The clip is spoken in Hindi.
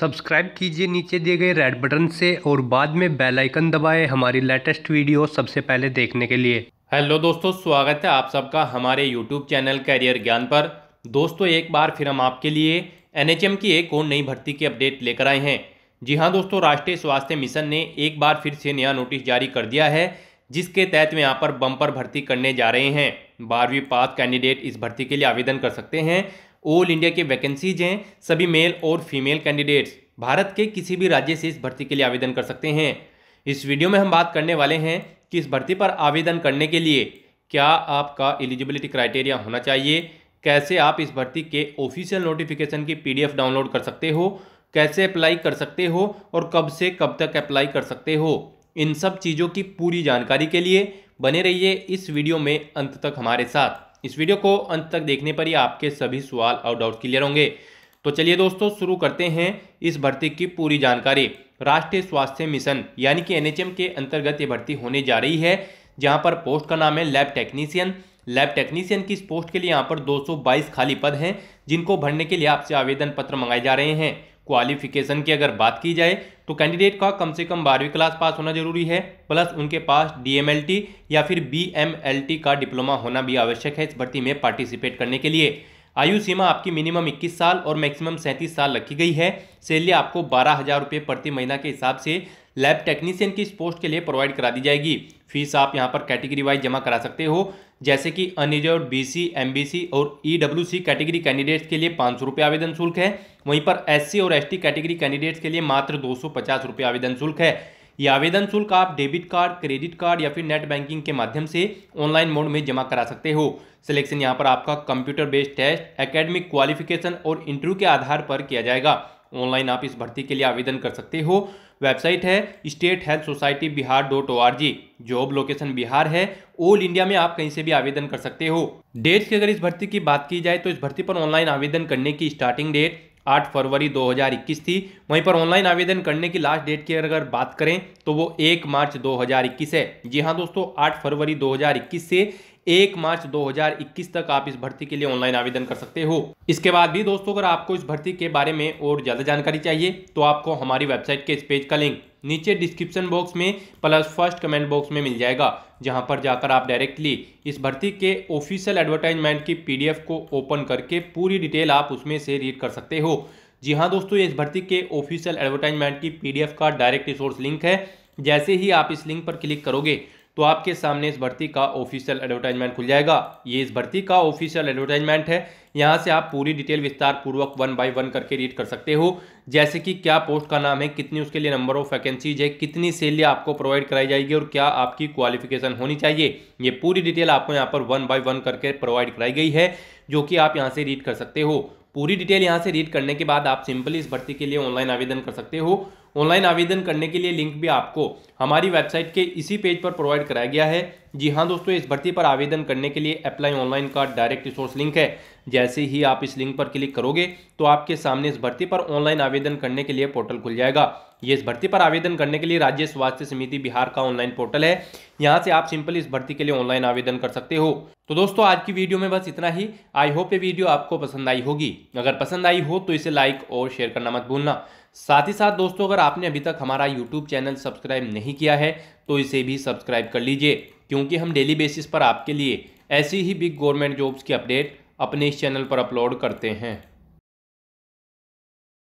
सब्सक्राइब कीजिए नीचे दिए गए रेड बटन से और बाद में बेल आइकन दबाएं हमारी लेटेस्ट वीडियो सबसे पहले देखने के लिए हेलो दोस्तों स्वागत है आप सबका हमारे यूट्यूब चैनल कैरियर ज्ञान पर दोस्तों एक बार फिर हम आपके लिए एनएचएम की एक और नई भर्ती की अपडेट लेकर आए हैं जी हाँ दोस्तों राष्ट्रीय स्वास्थ्य मिशन ने एक बार फिर से नया नोटिस जारी कर दिया है जिसके तहत वे यहाँ पर बम्पर भर्ती करने जा रहे हैं बारहवीं पास कैंडिडेट इस भर्ती के लिए आवेदन कर सकते हैं ऑल इंडिया के वैकेंसीज हैं सभी मेल और फीमेल कैंडिडेट्स भारत के किसी भी राज्य से इस भर्ती के लिए आवेदन कर सकते हैं इस वीडियो में हम बात करने वाले हैं कि इस भर्ती पर आवेदन करने के लिए क्या आपका एलिजिबिलिटी क्राइटेरिया होना चाहिए कैसे आप इस भर्ती के ऑफिशियल नोटिफिकेशन की पी डाउनलोड कर सकते हो कैसे अप्लाई कर सकते हो और कब से कब तक अप्लाई कर सकते हो इन सब चीज़ों की पूरी जानकारी के लिए बने रहिए इस वीडियो में अंत तक हमारे साथ इस वीडियो को अंत तक देखने पर ही आपके सभी सवाल और डाउट क्लियर होंगे तो चलिए दोस्तों शुरू करते हैं इस भर्ती की पूरी जानकारी राष्ट्रीय स्वास्थ्य मिशन यानी कि एनएचएम के अंतर्गत ये भर्ती होने जा रही है जहां पर पोस्ट का नाम है लैब टेक्नीशियन लैब टेक्नीशियन की इस पोस्ट के लिए यहाँ पर 222 खाली पद हैं जिनको भरने के लिए आपसे आवेदन पत्र मंगाए जा रहे हैं क्वालिफिकेशन की अगर बात की जाए तो कैंडिडेट का कम से कम बारहवीं क्लास पास होना जरूरी है प्लस उनके पास डीएमएलटी या फिर बीएमएलटी का डिप्लोमा होना भी आवश्यक है इस भर्ती में पार्टिसिपेट करने के लिए आयु सीमा आपकी मिनिमम 21 साल और मैक्सिमम 37 साल रखी गई है सैलरी आपको बारह हज़ार रुपये प्रति महीना के हिसाब से लैब टेक्नीशियन की इस पोस्ट के लिए प्रोवाइड करा दी जाएगी फीस आप यहाँ पर कैटेगरी वाइज जमा करा सकते हो जैसे कि अनरिजर्व बीसी एमबीसी और ईडब्ल्यूसी कैटेगरी कैंडिडेट्स के लिए पाँच सौ आवेदन शुल्क है वहीं पर एससी और एसटी कैटेगरी कैंडिडेट्स के लिए मात्र दो सौ आवेदन शुल्क है यह आवेदन शुल्क आप डेबिट कार्ड क्रेडिट कार्ड या फिर नेट बैंकिंग के माध्यम से ऑनलाइन मोड में जमा करा सकते हो सिलेक्शन यहाँ पर आपका computer based test academic qualification और इंटरव्यू के आधार पर किया जाएगा ऑनलाइन आप इस भर्ती के लिए आवेदन कर सकते हो वेबसाइट है state health society Bihar dot O job location Bihar है ऑल इंडिया में आप कहीं से भी आवेदन कर सकते हो डेट की अगर इस भर्ती की बात की जाए तो इस भर्ती पर ऑनलाइन आवेदन करने की स्टार्टिंग डेट 8 फरवरी 2021 थी वहीं पर ऑनलाइन आवेदन करने की लास्ट डेट की अगर बात करें तो वो 1 मार्च 2021 है जी हाँ दोस्तों 8 फरवरी 2021 से एक मार्च 2021 तक आप इस भर्ती के लिए ऑनलाइन आवेदन कर सकते हो इसके बाद भी दोस्तों अगर आपको इस भर्ती के बारे में और ज़्यादा जानकारी चाहिए तो आपको हमारी वेबसाइट के इस पेज का लिंक नीचे डिस्क्रिप्शन बॉक्स में प्लस फर्स्ट कमेंट बॉक्स में मिल जाएगा जहां पर जाकर आप डायरेक्टली इस भर्ती के ऑफिशियल एडवर्टाइजमेंट की पीडीएफ को ओपन करके पूरी डिटेल आप उसमें से रीड कर सकते हो जी हाँ दोस्तों इस भर्ती के ऑफिशियल एडवर्टाइजमेंट की पीडीएफ का डायरेक्ट रिसोर्स लिंक है जैसे ही आप इस लिंक पर क्लिक करोगे तो आपके सामने इस भर्ती का ऑफिशियल एडवर्टाइजमेंट खुल जाएगा ये इस भर्ती का ऑफिशियल एडवर्टाइजमेंट है यहाँ से आप पूरी डिटेल विस्तार पूर्वक वन बाय वन करके रीड कर सकते हो जैसे कि क्या पोस्ट का नाम है कितनी उसके लिए नंबर ऑफ वैकेंसीज है कितनी सैलरी आपको प्रोवाइड कराई जाएगी और क्या आपकी क्वालिफिकेशन होनी चाहिए ये पूरी डिटेल आपको यहाँ पर वन बाय वन करके प्रोवाइड कराई गई है जो कि आप यहाँ से रीड कर सकते हो पूरी डिटेल यहाँ से रीड करने के बाद आप सिंपली इस भर्ती के लिए ऑनलाइन आवेदन कर सकते हो ऑनलाइन आवेदन करने के लिए लिंक भी आपको हमारी वेबसाइट के इसी पेज पर प्रोवाइड कराया गया है जी हाँ दोस्तों इस भर्ती पर आवेदन करने के लिए अप्लाई ऑनलाइन का डायरेक्ट रिसोर्स लिंक है जैसे ही आप इस लिंक पर क्लिक करोगे तो आपके सामने इस भर्ती पर ऑनलाइन आवेदन करने के लिए पोर्टल खुल जाएगा ये इस भर्ती पर आवेदन करने के लिए राज्य स्वास्थ्य समिति बिहार का ऑनलाइन पोर्टल है यहाँ से आप सिंपल इस भर्ती के लिए ऑनलाइन आवेदन कर सकते हो तो दोस्तों आज की वीडियो में बस इतना ही आई होप ये वीडियो आपको पसंद आई होगी अगर पसंद आई हो तो इसे लाइक और शेयर करना मत भूलना साथ ही साथ दोस्तों अगर आपने अभी तक हमारा यूट्यूब चैनल सब्सक्राइब नहीं किया है तो इसे भी सब्सक्राइब कर लीजिए क्योंकि हम डेली बेसिस पर आपके लिए ऐसी ही बिग गवर्नमेंट जॉब्स की अपडेट अपने इस चैनल पर अपलोड करते हैं